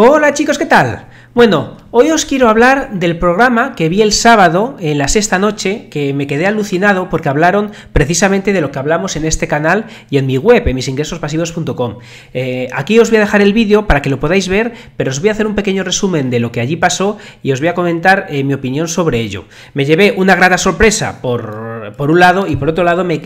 Hola chicos, ¿qué tal? Bueno, hoy os quiero hablar del programa que vi el sábado en la sexta noche, que me quedé alucinado porque hablaron precisamente de lo que hablamos en este canal y en mi web, en misingresospasivos.com. Eh, aquí os voy a dejar el vídeo para que lo podáis ver, pero os voy a hacer un pequeño resumen de lo que allí pasó y os voy a comentar eh, mi opinión sobre ello. Me llevé una grata sorpresa por por un lado, y por otro lado me,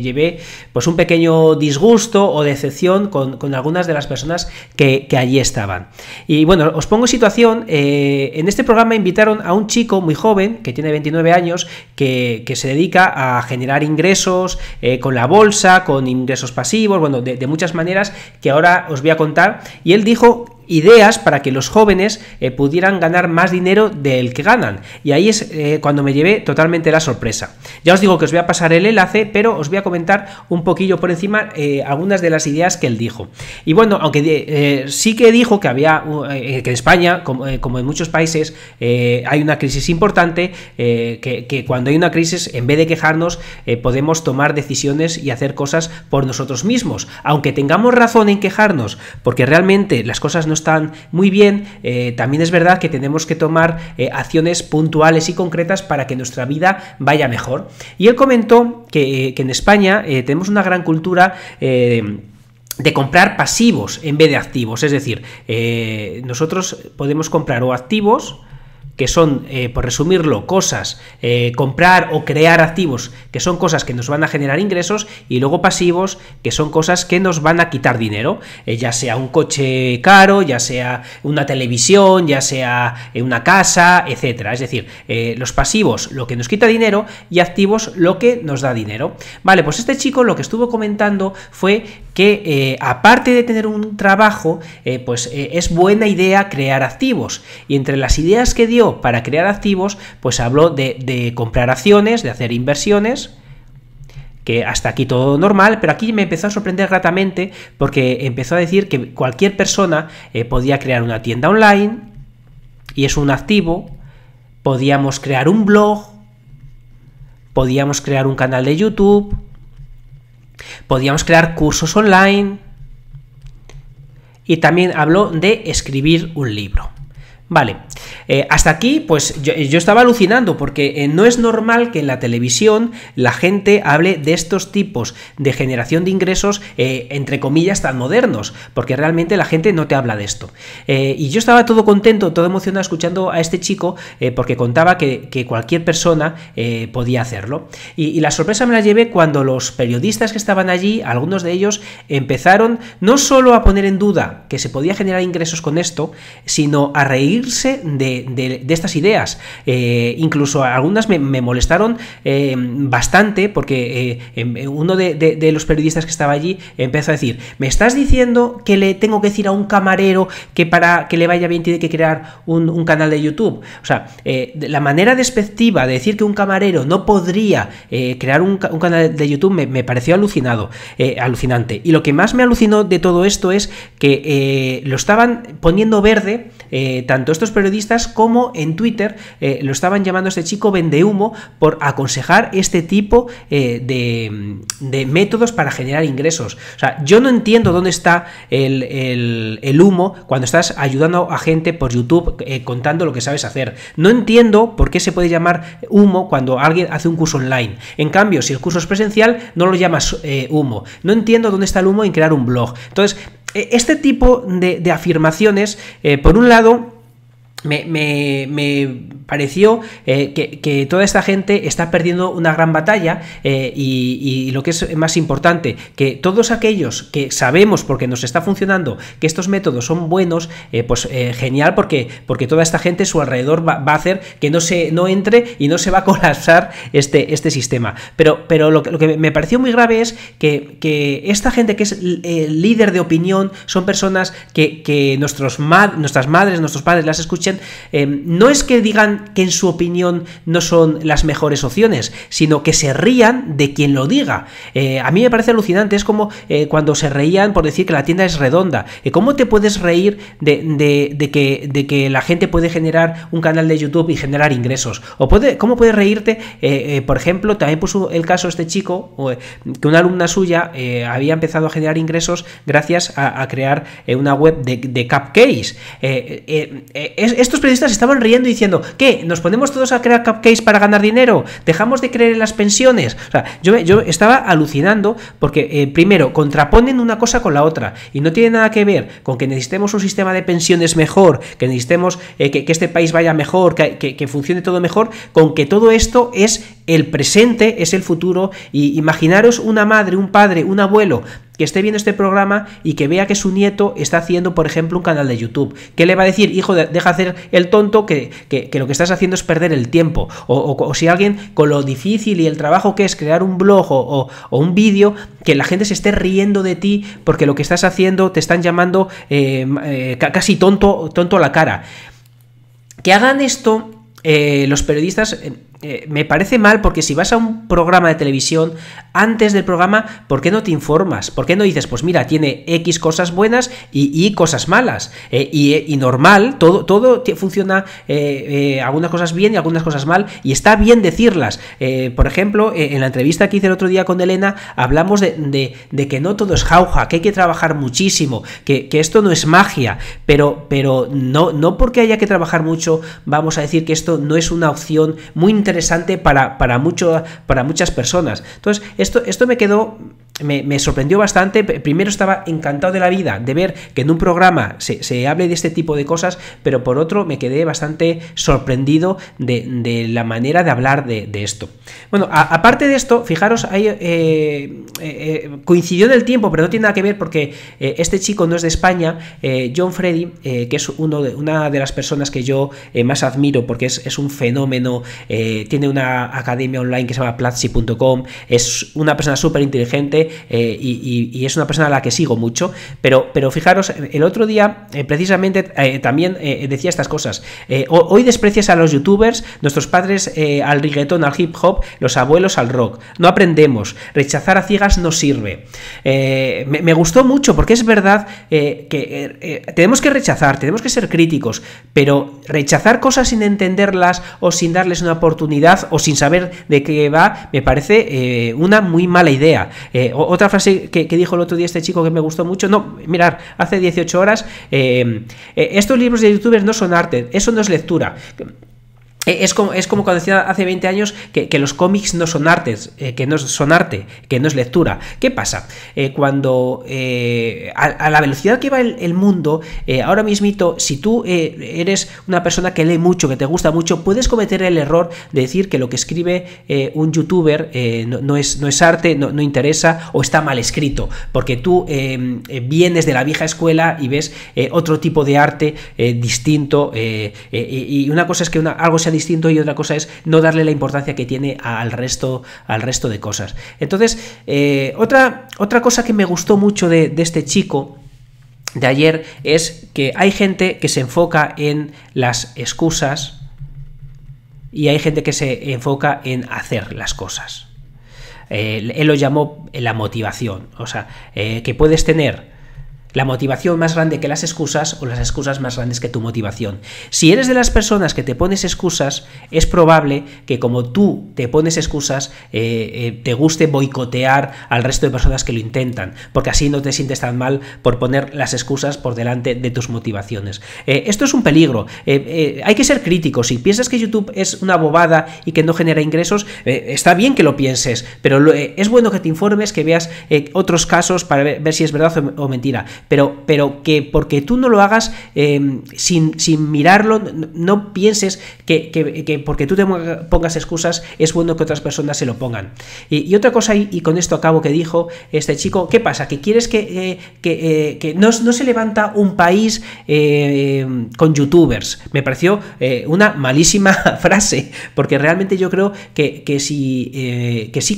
llevé pues un pequeño disgusto o decepción con, algunas de las personas que, allí estaban. Y bueno, os pongo situación, eh, en este programa invitaron a un chico muy joven, que tiene 29 años, que, se dedica a generar ingresos eh, con la bolsa, con ingresos pasivos, bueno, de, de muchas maneras que ahora os voy a contar, y él dijo ideas para que los jóvenes eh, pudieran ganar más dinero del que ganan. Y ahí es eh, cuando me llevé totalmente la sorpresa. Ya os digo que os voy a pasar el enlace, pero os voy a comentar un poquillo por encima eh, algunas de las ideas que él dijo. Y bueno, aunque sí que dijo que había, uh, que en España, como, en muchos países, hay una crisis importante, que, cuando hay una crisis, en vez de quejarnos, podemos tomar decisiones y hacer cosas por nosotros mismos. Aunque tengamos razón en quejarnos, porque realmente las cosas no están muy bien, eh, también es verdad que tenemos que tomar eh, acciones puntuales y concretas para que nuestra vida vaya mejor. Y él comentó que, eh, en España tenemos una gran cultura de comprar pasivos en vez de activos. Es decir, nosotros podemos comprar o activos que son, eh, por resumirlo, cosas, eh, comprar o crear activos, que son cosas que nos van a generar ingresos, y luego pasivos, que son cosas que nos van a quitar dinero, eh, ya sea un coche caro, ya sea una televisión, ya sea una casa, etcétera. Es decir, los pasivos, lo que nos quita dinero, y activos, lo que nos da dinero. Vale, pues este chico lo que estuvo comentando fue que aparte de tener un trabajo, pues es buena idea crear activos, y entre las ideas que para crear activos, pues habló de, comprar acciones, de hacer inversiones, que hasta aquí todo normal, pero aquí me empezó a sorprender gratamente porque empezó a decir que cualquier persona eh, podía crear una tienda online y es un activo, podíamos crear un blog, podíamos crear un canal de YouTube, podíamos crear cursos online y también habló de escribir un libro. Vale, eh, hasta aquí pues yo, estaba alucinando porque eh, no es normal que en la televisión la gente hable de estos tipos de generación de ingresos eh, entre comillas tan modernos, porque realmente la gente no te habla de esto. y yo estaba todo contento, todo emocionado escuchando a este chico porque contaba que, cualquier persona podía hacerlo. Y, y, la sorpresa me la llevé cuando los periodistas que estaban allí, algunos de ellos, empezaron no solo a poner en duda que se podía generar ingresos con esto, sino a reír de, estas ideas. Eh, incluso algunas me, molestaron eh, bastante porque eh, em, uno de, los periodistas que estaba allí empezó a decir, me estás diciendo que le tengo que decir a un camarero que para que le vaya bien tiene que crear un, canal de YouTube. O sea, la manera despectiva de decir que un camarero no podría crear un, canal de YouTube me, pareció alucinado, alucinante. Y lo que más me alucinó de todo esto es que lo estaban poniendo verde eh, tanto estos periodistas como en Twitter eh, lo estaban llamando a este chico humo por aconsejar este tipo eh, de, métodos para generar ingresos. O sea, yo no entiendo dónde está el, el humo cuando estás ayudando a gente por YouTube contando lo que sabes hacer. No entiendo por qué se puede llamar humo cuando alguien hace un curso online. En cambio, si el curso es presencial, no lo llamas humo. No entiendo dónde está el humo en crear un blog. Entonces, eh, este tipo de, afirmaciones, eh, por un lado, me, me, pareció eh, que, toda esta gente está perdiendo una gran batalla eh, y, lo que es más importante, que todos aquellos que sabemos porque nos está funcionando que estos métodos son buenos, eh, pues genial porque, porque toda esta gente su alrededor va, a hacer que no se no entre y no se va a colapsar este, este sistema. Pero, pero lo, que me pareció muy grave es que, esta gente que es líder de opinión son personas que, nuestros mad nuestras madres, nuestros padres las escuchan Em, no es que digan que en su opinión no son las mejores opciones, sino que se rían de quien lo diga. Eh, a mí me parece alucinante, es como eh, cuando se reían por decir que la tienda es redonda. Eh, ¿Cómo te puedes reír de, que, la gente puede generar un canal de YouTube y generar ingresos? ¿O puede, cómo puedes reírte? por ejemplo, también puso el caso este chico, que una alumna suya había empezado a generar ingresos gracias a, crear una web de, de cupcakes. Estos periodistas estaban riendo diciendo, ¿qué? ¿Nos ponemos todos a crear cupcakes para ganar dinero? ¿Dejamos de creer en las pensiones? O sea, yo, yo estaba alucinando porque, eh, primero, contraponen una cosa con la otra y no tiene nada que ver con que necesitemos un sistema de pensiones mejor, que necesitemos eh, que, este país vaya mejor, que, que, funcione todo mejor, con que todo esto es el presente, es el futuro. Y imaginaros una madre, un padre, un abuelo que esté viendo este programa y que vea que su nieto está haciendo, por ejemplo, un canal de YouTube. ¿Qué le va a decir, hijo, deja hacer el tonto que, lo que estás haciendo es perder el tiempo? O, si alguien, con lo difícil y el trabajo que es crear un blog o, un vídeo, que la gente se esté riendo de ti porque lo que estás haciendo te están llamando eh, eh, casi tonto, tonto a la cara. Que hagan esto eh, los periodistas eh, me parece mal porque si vas a un programa de televisión, antes del programa, ¿por qué no te informas? ¿Por qué no dices, pues mira, tiene X cosas buenas y, y cosas malas? Eh, eh, y, normal, todo, todo funciona, algunas cosas bien y algunas cosas mal, y está bien decirlas. por ejemplo, en la entrevista que hice el otro día con Elena, hablamos de, que no todo es jauja, que hay que trabajar muchísimo, que, que, esto no es magia, pero, pero no, no porque haya que trabajar mucho, vamos a decir que esto no es una opción muy interesante interesante para, para, mucho, para muchas personas. Entonces, esto, esto me quedó, me, sorprendió bastante. Primero estaba encantado de la vida de ver que en un programa se, hable de este tipo de cosas, pero por otro me quedé bastante sorprendido de, la manera de hablar de, esto. Bueno, aparte de esto, fijaros, eh, eh, eh, coincidió en el tiempo, pero no tiene nada que ver porque este chico no es de España, John Freddy, que es uno de, una de las personas que yo más admiro porque es, es un fenómeno, tiene una academia online que se llama platzi.com, es una persona súper inteligente, eh, y, es una persona a la que sigo mucho. Pero, pero fijaros, el otro día eh, precisamente eh, también decía estas cosas. hoy desprecias a los youtubers, nuestros padres al reggaetón, al hip hop, los abuelos al rock. No aprendemos. Rechazar a ciegas no sirve. Me, gustó mucho porque es verdad que tenemos que rechazar, tenemos que ser críticos, pero rechazar cosas sin entenderlas o sin darles una oportunidad o sin saber de qué va, me parece una muy mala idea otra frase que, dijo el otro día este chico que me gustó mucho, no, mirar, hace 18 horas, eh, eh, estos libros de youtubers no son arte, eso no es lectura. Eh, es como, como, cuando decía hace 20 años que, los cómics no son artes, eh, que no son arte, que no es lectura. ¿Qué pasa? Eh, cuando a, la velocidad que va el, mundo, ahora mismito, si tú eres una persona que lee mucho, que te gusta mucho, puedes cometer el error de decir que lo que escribe un youtuber no, es, no, es, arte, no, interesa o está mal escrito, porque tú vienes de la vieja escuela y ves otro tipo de arte distinto. y una cosa es que algo algo ha distinto y otra cosa es no darle la importancia que tiene al resto, al resto de cosas. Entonces, eh, otra, otra cosa que me gustó mucho de, este chico de ayer es que hay gente que se enfoca en las excusas y hay gente que se enfoca en hacer las cosas. Eh, él lo llamó la motivación, o sea, eh, que puedes tener la motivación más grande que las excusas o las excusas más grandes que tu motivación. Si eres de las personas que te pones excusas, es probable que como tú te pones excusas, eh, eh, te guste boicotear al resto de personas que lo intentan, porque así no te sientes tan mal por poner las excusas por delante de tus motivaciones. Eh, esto es un peligro. hay que ser crítico. Si piensas que YouTube es una bobada y que no genera ingresos, está bien que lo pienses, pero es bueno que te informes, que veas otros casos para ver, si es verdad o mentira pero, pero que porque tú no lo hagas eh, sin, mirarlo, no, pienses que, porque tú te pongas excusas es bueno que otras personas se lo pongan. Y, otra cosa, y, con esto acabo que dijo este chico, ¿qué pasa? ¿Que quieres que, eh, eh, no, se levanta un país con youtubers? Me pareció una malísima frase, porque realmente yo creo que, que, sí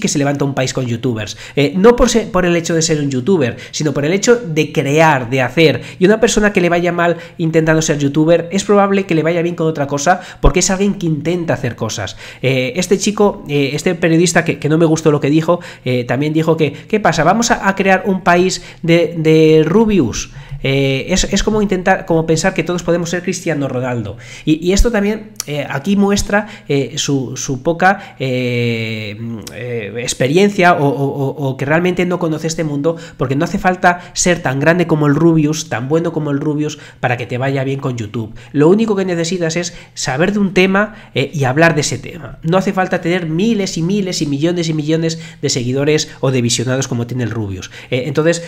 que se levanta un país con youtubers. no por, por el hecho de ser un youtuber, sino por el hecho de creer de hacer. Y una persona que le vaya mal intentando ser youtuber, es probable que le vaya bien con otra cosa porque es alguien que intenta hacer cosas. Eh, este chico, eh, este periodista que, no me gustó lo que dijo, eh, también dijo que, ¿qué pasa? Vamos a, crear un país de, de Rubius. Eh, es, como intentar, como pensar que todos podemos ser Cristiano Ronaldo. Y, esto también eh, aquí muestra eh, su, poca experiencia o, que realmente no conoce este mundo, porque no hace falta ser tan grande como el Rubius, tan bueno como el Rubius, para que te vaya bien con YouTube. Lo único que necesitas es saber de un tema y hablar de ese tema. No hace falta tener miles y miles y millones y millones de seguidores o de visionados como tiene el Rubius. entonces,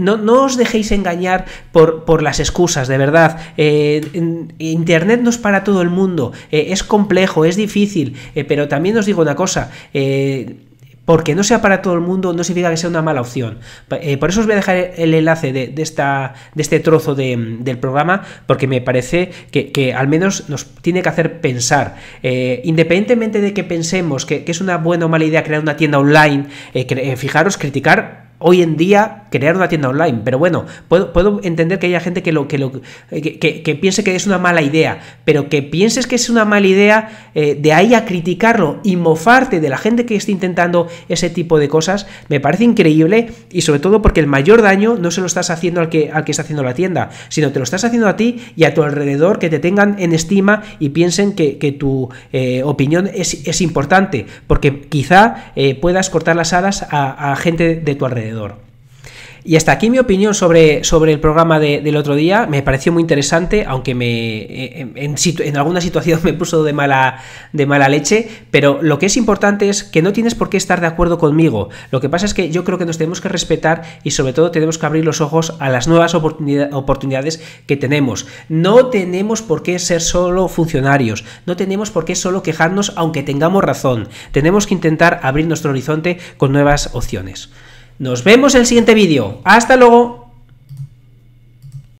no, no os dejéis engañar por, las excusas, de verdad. Eh, Internet no es para todo el mundo, eh, es complejo, es difícil, eh, pero también os digo una cosa, porque no sea para todo el mundo no significa que sea una mala opción. por eso os voy a dejar el enlace de, esta, de este trozo del programa, porque me parece que, al menos nos tiene que hacer pensar. independientemente de que pensemos que, es una buena o mala idea crear una tienda online, fijaros, criticar hoy en día crear una tienda online. Pero bueno, puedo, puedo entender que haya gente que, lo, que, lo, que, piense que es una mala idea, pero que pienses que es una mala idea, eh, de ahí a criticarlo y mofarte de la gente que está intentando ese tipo de cosas, me parece increíble y sobre todo porque el mayor daño no se lo estás haciendo al que, al que está haciendo la tienda, sino te lo estás haciendo a ti y a tu alrededor que te tengan en estima y piensen que, tu eh, opinión es, importante, porque quizá eh, puedas cortar las alas a gente de tu alrededor. Y hasta aquí mi opinión sobre, sobre el programa del otro día. Me pareció muy interesante, aunque me en, alguna situación me puso de mala, de mala leche. Pero lo que es importante es que no tienes por qué estar de acuerdo conmigo. Lo que pasa es que yo creo que nos tenemos que respetar y sobre todo tenemos que abrir los ojos a las nuevas oportunidades que tenemos. No tenemos por qué ser solo funcionarios. No tenemos por qué solo quejarnos aunque tengamos razón. Tenemos que intentar abrir nuestro horizonte con nuevas opciones. Nos vemos en el siguiente vídeo. ¡Hasta luego!